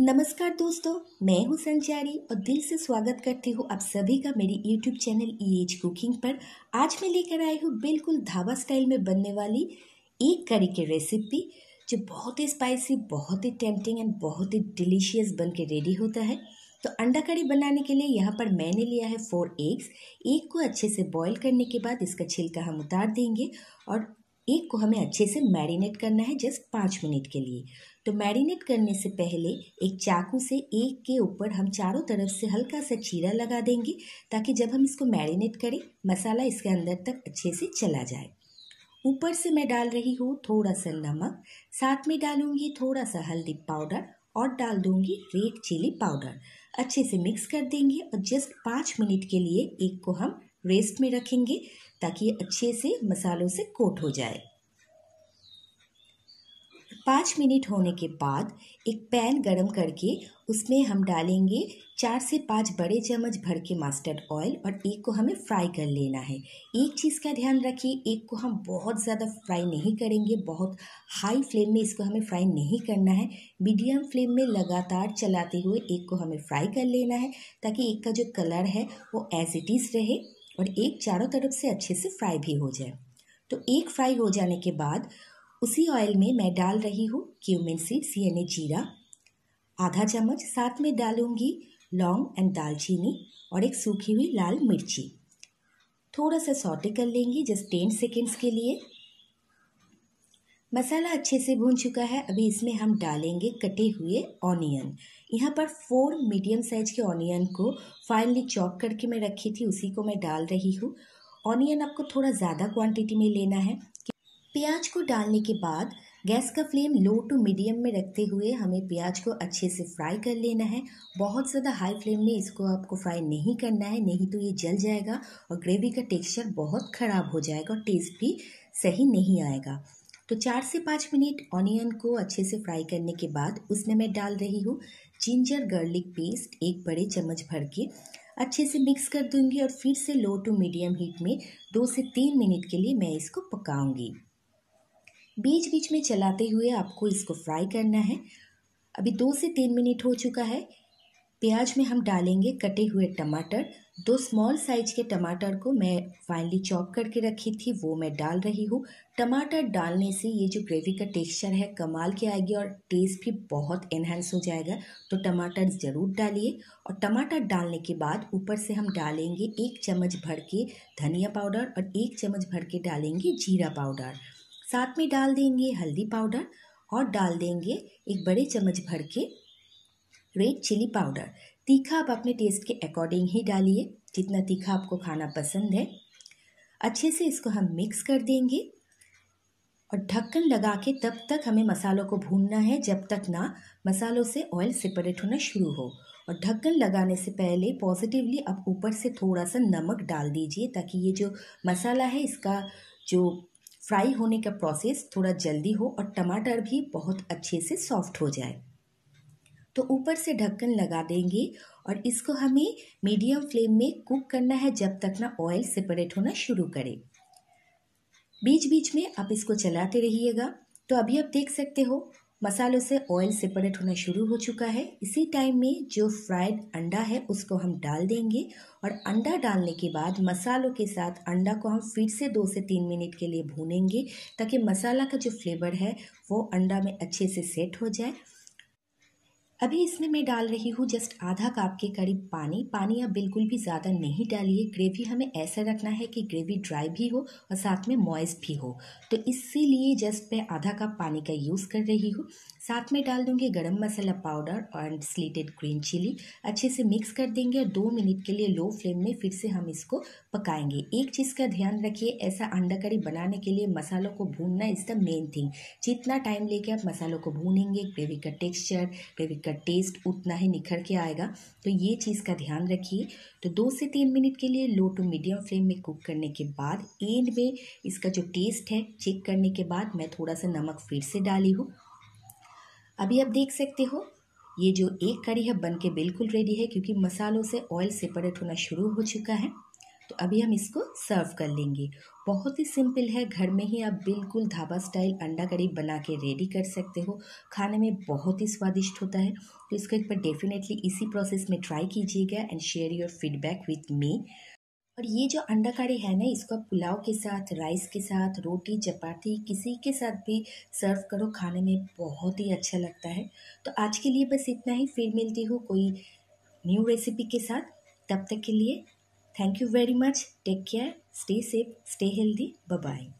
नमस्कार दोस्तों मैं हूं संचारी और दिल से स्वागत करती हूं आप सभी का मेरी YouTube channel E H cooking पर आज मैं लेकर आई हूं बिल्कुल धाबा स्टाइल में बनने वाली एक करी की रेसिपी जो बहुत ही स्पाइसी बहुत ही टेम्पटिंग एंड बहुत ही डिलीशियस बन के रेडी होता है तो अंडा करी बनाने के लिए यहाँ पर मैंने लिया है फोर एग्स एक को अच्छे से बॉईल करने के बाद इसका छिलका हम उतार देंगे और एक को हमें अच्छे से मैरिनेट करना है जस्ट पाँच मिनट के लिए तो मैरिनेट करने से पहले एक चाकू से एक के ऊपर हम चारों तरफ से हल्का सा चीरा लगा देंगे ताकि जब हम इसको मैरिनेट करें मसाला इसके अंदर तक अच्छे से चला जाए ऊपर से मैं डाल रही हूँ थोड़ा सा नमक साथ में डालूंगी थोड़ा सा हल्दी पाउडर और डाल दूंगी रेड चिली पाउडर अच्छे से मिक्स कर देंगे और जस्ट पाँच मिनट के लिए एक को हम रेस्ट में रखेंगे ताकि ये अच्छे से मसालों से कोट हो जाए पाँच मिनट होने के बाद एक पैन गरम करके उसमें हम डालेंगे चार से पाँच बड़े चम्मच भर के मस्टर्ड ऑयल और एक को हमें फ्राई कर लेना है एक चीज़ का ध्यान रखिए एक को हम बहुत ज़्यादा फ्राई नहीं करेंगे बहुत हाई फ्लेम में इसको हमें फ्राई नहीं करना है मीडियम फ्लेम में लगातार चलाते हुए एक को हमें फ्राई कर लेना है ताकि एक का जो कलर है वो एज इट इज़ रहे और एक चारों तरफ से अच्छे से फ्राई भी हो जाए तो एक फ्राई हो जाने के बाद उसी ऑयल में मैं डाल रही हूँ क्यूमिन सीड्स यानी जीरा आधा चम्मच साथ में डालूंगी लौंग एंड दालचीनी और एक सूखी हुई लाल मिर्ची थोड़ा सा सॉटे कर लेंगी जस्ट टेन सेकेंड्स के लिए मसाला अच्छे से भून चुका है अभी इसमें हम डालेंगे कटे हुए ऑनियन यहाँ पर फोर मीडियम साइज के ऑनियन को फाइनली चॉप करके मैं रखी थी उसी को मैं डाल रही हूँ ऑनियन आपको थोड़ा ज़्यादा क्वांटिटी में लेना है प्याज को डालने के बाद गैस का फ्लेम लो टू मीडियम में रखते हुए हमें प्याज को अच्छे से फ्राई कर लेना है बहुत ज़्यादा हाई फ्लेम में इसको आपको फ्राई नहीं करना है नहीं तो ये जल जाएगा और ग्रेवी का टेक्सचर बहुत ख़राब हो जाएगा और टेस्ट भी सही नहीं आएगा तो चार से पाँच मिनट ऑनियन को अच्छे से फ्राई करने के बाद उसमें मैं डाल रही हूँ जिंजर गार्लिक पेस्ट एक बड़े चम्मच भर के अच्छे से मिक्स कर दूंगी और फिर से लो टू मीडियम हीट में दो से तीन मिनट के लिए मैं इसको पकाऊंगी बीच बीच में चलाते हुए आपको इसको फ्राई करना है अभी दो से तीन मिनट हो चुका है प्याज में हम डालेंगे कटे हुए टमाटर दो स्मॉल साइज के टमाटर को मैं फाइनली चॉप करके रखी थी वो मैं डाल रही हूँ टमाटर डालने से ये जो ग्रेवी का टेक्सचर है कमाल के आएगी और टेस्ट भी बहुत इन्हेंस हो जाएगा तो टमाटर ज़रूर डालिए और टमाटर डालने के बाद ऊपर से हम डालेंगे एक चम्मच भर के धनिया पाउडर और एक चम्मच भर के डालेंगे जीरा पाउडर साथ में डाल देंगे हल्दी पाउडर और डाल देंगे एक बड़े चम्मच भर के रेड चिली पाउडर तीखा आप अपने टेस्ट के अकॉर्डिंग ही डालिए जितना तीखा आपको खाना पसंद है अच्छे से इसको हम मिक्स कर देंगे और ढक्कन लगा के तब तक हमें मसालों को भूनना है जब तक ना मसालों से ऑयल सेपरेट होना शुरू हो और ढक्कन लगाने से पहले पॉजिटिवली आप ऊपर से थोड़ा सा नमक डाल दीजिए ताकि ये जो मसाला है इसका जो फ्राई होने का प्रोसेस थोड़ा जल्दी हो और टमाटर भी बहुत अच्छे से सॉफ्ट हो जाए तो ऊपर से ढक्कन लगा देंगे और इसको हमें मीडियम फ्लेम में कुक करना है जब तक ना ऑयल सेपरेट होना शुरू करे बीच बीच में आप इसको चलाते रहिएगा तो अभी आप देख सकते हो मसालों से ऑयल सेपरेट होना शुरू हो चुका है इसी टाइम में जो फ्राइड अंडा है उसको हम डाल देंगे और अंडा डालने के बाद मसालों के साथ अंडा को हम फिर से दो से तीन मिनट के लिए भूनेंगे ताकि मसाला का जो फ्लेवर है वो अंडा में अच्छे से सेट हो जाए अभी इसमें मैं डाल रही हूँ जस्ट आधा कप के करीब पानी पानी आप बिल्कुल भी ज़्यादा नहीं डालिए ग्रेवी हमें ऐसा रखना है कि ग्रेवी ड्राई भी हो और साथ में मॉइस्ट भी हो तो इसीलिए जस्ट मैं आधा कप पानी का यूज़ कर रही हूँ साथ में डाल दूँगी गरम मसाला पाउडर और स्लीटेड ग्रीन चिली अच्छे से मिक्स कर देंगे और दो मिनट के लिए लो फ्लेम में फिर से हम इसको पकाएंगे एक चीज़ का ध्यान रखिए ऐसा अंडा करी बनाने के लिए मसालों को भूनना इज़ द मेन थिंग जितना टाइम लेके आप मसालों को भूनेंगे ग्रेवी का टेक्स्चर ग्रेवी का टेस्ट उतना ही निखर के आएगा तो ये चीज़ का ध्यान रखिए तो दो से तीन मिनट के लिए लो टू मीडियम फ्लेम में कुक करने के बाद एंड में इसका जो टेस्ट है चेक करने के बाद मैं थोड़ा सा नमक फिर से डाली हूँ अभी आप देख सकते हो ये जो एक कड़ी है बन के बिल्कुल रेडी है क्योंकि मसालों से ऑयल सेपरेट होना शुरू हो चुका है तो अभी हम इसको सर्व कर लेंगे बहुत ही सिंपल है घर में ही आप बिल्कुल ढाबा स्टाइल अंडा करी बना के रेडी कर सकते हो खाने में बहुत ही स्वादिष्ट होता है तो इसको एक बार डेफिनेटली इसी प्रोसेस में ट्राई कीजिएगा and share your feedback with me और ये जो अंडा कड़ी है ना इसको आप पुलाव के साथ राइस के साथ रोटी चपाती किसी के साथ भी सर्व करो खाने में बहुत ही अच्छा लगता है तो आज के लिए बस इतना ही फिर मिलती हूँ कोई न्यू रेसिपी के साथ तब तक के लिए thank you very much take care stay safe stay healthy bye bye